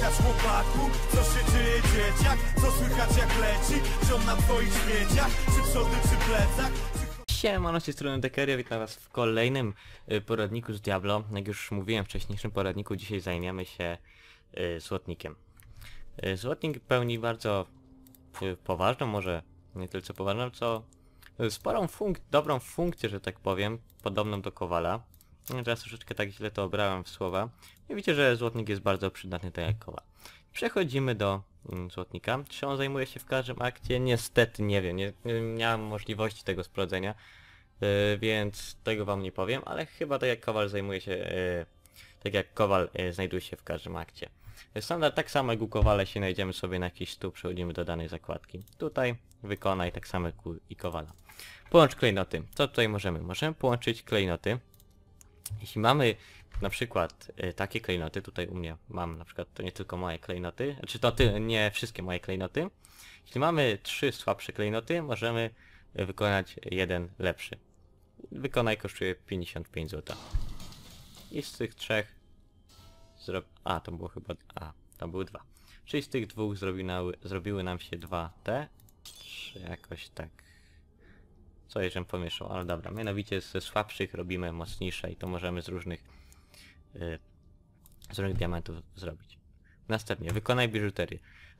słychać chłopaku? Co się dzieje dzieciak? Co słychać jak leci? Czy na twoich śmieciach? Czy przody, czy Siemano, z tej strony Dekeria, witam was w kolejnym y, poradniku z Diablo. Jak już mówiłem w wcześniejszym poradniku, dzisiaj zajmiemy się y, słotnikiem. Y, słotnik pełni bardzo y, poważną, może nie tyle poważną, co y, sporą funk dobrą funkcję, że tak powiem, podobną do kowala. No teraz troszeczkę tak źle to obrałem w słowa. widzicie, że złotnik jest bardzo przydatny tak jak koła. Przechodzimy do mm, złotnika. Czy on zajmuje się w każdym akcie? Niestety nie wiem, nie, nie miałem możliwości tego sprawdzenia, yy, więc tego wam nie powiem, ale chyba tak jak kowal zajmuje się, yy, tak jak kowal yy, znajduje się w każdym akcie. Standard tak samo jak u kowale się znajdziemy sobie na jakiś stół, przechodzimy do danej zakładki. Tutaj wykonaj tak samo jak u i kowala. Połącz klejnoty. Co tutaj możemy? Możemy połączyć klejnoty jeśli mamy na przykład y, takie klejnoty, tutaj u mnie mam na przykład, to nie tylko moje klejnoty, czy znaczy to ty, nie wszystkie moje klejnoty. Jeśli mamy trzy słabsze klejnoty, możemy wykonać jeden lepszy. Wykonaj kosztuje 55 zł. I z tych trzech zrob... A, to było chyba... A, to były dwa. Czyli z tych dwóch zrobiły, zrobiły nam się dwa te, czy jakoś tak co jeżem pomieszał, ale dobra. Mianowicie ze słabszych robimy mocniejsze i to możemy z różnych, yy, z różnych diamentów zrobić. Następnie, wykonaj biżuterię.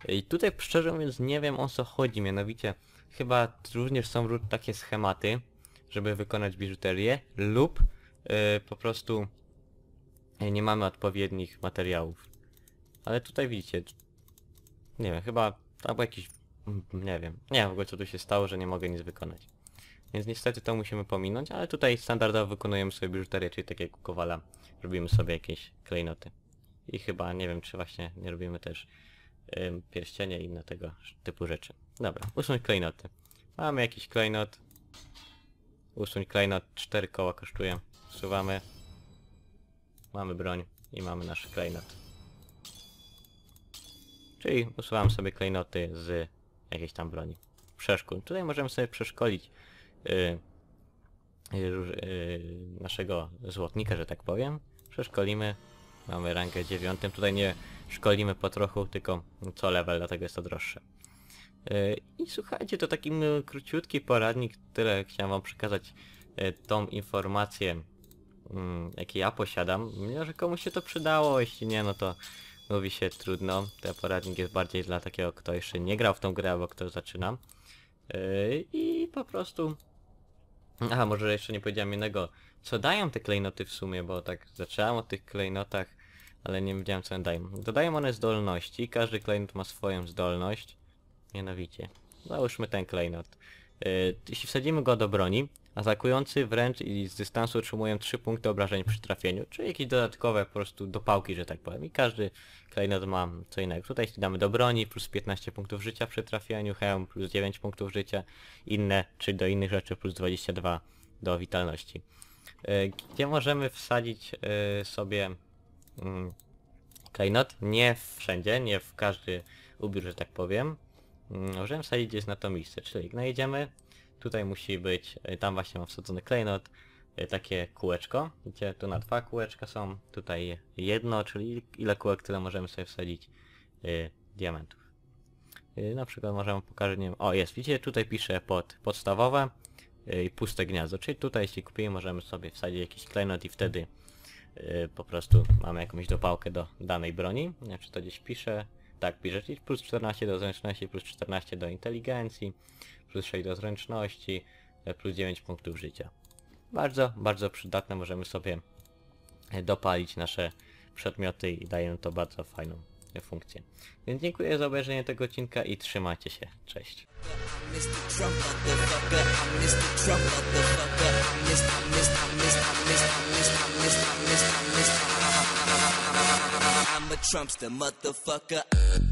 I tutaj szczerze mówiąc nie wiem o co chodzi, mianowicie chyba również są takie schematy, żeby wykonać biżuterię lub yy, po prostu y, nie mamy odpowiednich materiałów. Ale tutaj widzicie, nie wiem, chyba albo jakiś, mm, nie wiem, nie wiem w ogóle co tu się stało, że nie mogę nic wykonać. Więc niestety to musimy pominąć, ale tutaj standardowo wykonujemy sobie biżuterię, czyli tak jak u Kowala robimy sobie jakieś klejnoty. I chyba, nie wiem, czy właśnie nie robimy też ym, pierścienie i inne tego typu rzeczy. Dobra, usunąć klejnoty. Mamy jakiś klejnot. Usuń klejnot, 4 koła kosztuje. Usuwamy. Mamy broń i mamy nasz klejnot. Czyli usuwam sobie klejnoty z jakiejś tam broni. Przeszkód. Tutaj możemy sobie przeszkolić Y, y, y, naszego złotnika, że tak powiem. Przeszkolimy. Mamy rankę dziewiątą, Tutaj nie szkolimy po trochu, tylko co level, dlatego jest to droższe. I słuchajcie, to taki króciutki poradnik, tyle chciałem wam przekazać tą informację, mm, jakie ja posiadam. Może komuś się to przydało, jeśli nie, no to mówi się trudno. Ten poradnik jest bardziej dla takiego, kto jeszcze nie grał w tą grę, albo kto zaczyna. I po prostu Mhm. Aha, może jeszcze nie powiedziałem innego Co dają te klejnoty w sumie, bo tak zaczęłam o tych klejnotach, ale nie wiedziałem co one dają. Dodają one zdolności, każdy klejnot ma swoją zdolność. Mianowicie, załóżmy ten klejnot. Yy, jeśli wsadzimy go do broni, Atakujący wręcz i z dystansu otrzymują 3 punkty obrażeń przy trafieniu, czyli jakieś dodatkowe po prostu dopałki, że tak powiem. I każdy klejnot ma co innego. Tutaj jeśli damy do broni, plus 15 punktów życia przy trafieniu, hełm plus 9 punktów życia, inne, czyli do innych rzeczy plus 22 do witalności. E, gdzie możemy wsadzić e, sobie mm, klejnot? Nie wszędzie, nie w każdy ubiór, że tak powiem. Mm, możemy wsadzić gdzieś na to miejsce, czyli jak najedziemy, Tutaj musi być, y, tam właśnie mam wsadzony klejnot, y, takie kółeczko, gdzie tu na dwa kółeczka są, tutaj jedno, czyli ile kółek, tyle możemy sobie wsadzić yy, diamentów. Yy, na przykład możemy pokazać, nie wiem, o jest, widzicie, tutaj piszę pod podstawowe y, i yy, puste gniazdo, czyli tutaj jeśli kupimy możemy sobie wsadzić jakiś klejnot i wtedy po prostu mamy jakąś dopałkę do danej broni. wiem, czy to gdzieś piszę, tak, pisze, czyli plus 14 do zręczności, plus 14 do inteligencji, plus 6 do zręczności, e, plus 9 punktów życia. Bardzo, bardzo przydatne, możemy sobie dopalić nasze przedmioty i dają to bardzo fajną funkcję. Więc dziękuję za obejrzenie tego odcinka i trzymajcie się. Cześć. Trumpster motherfucker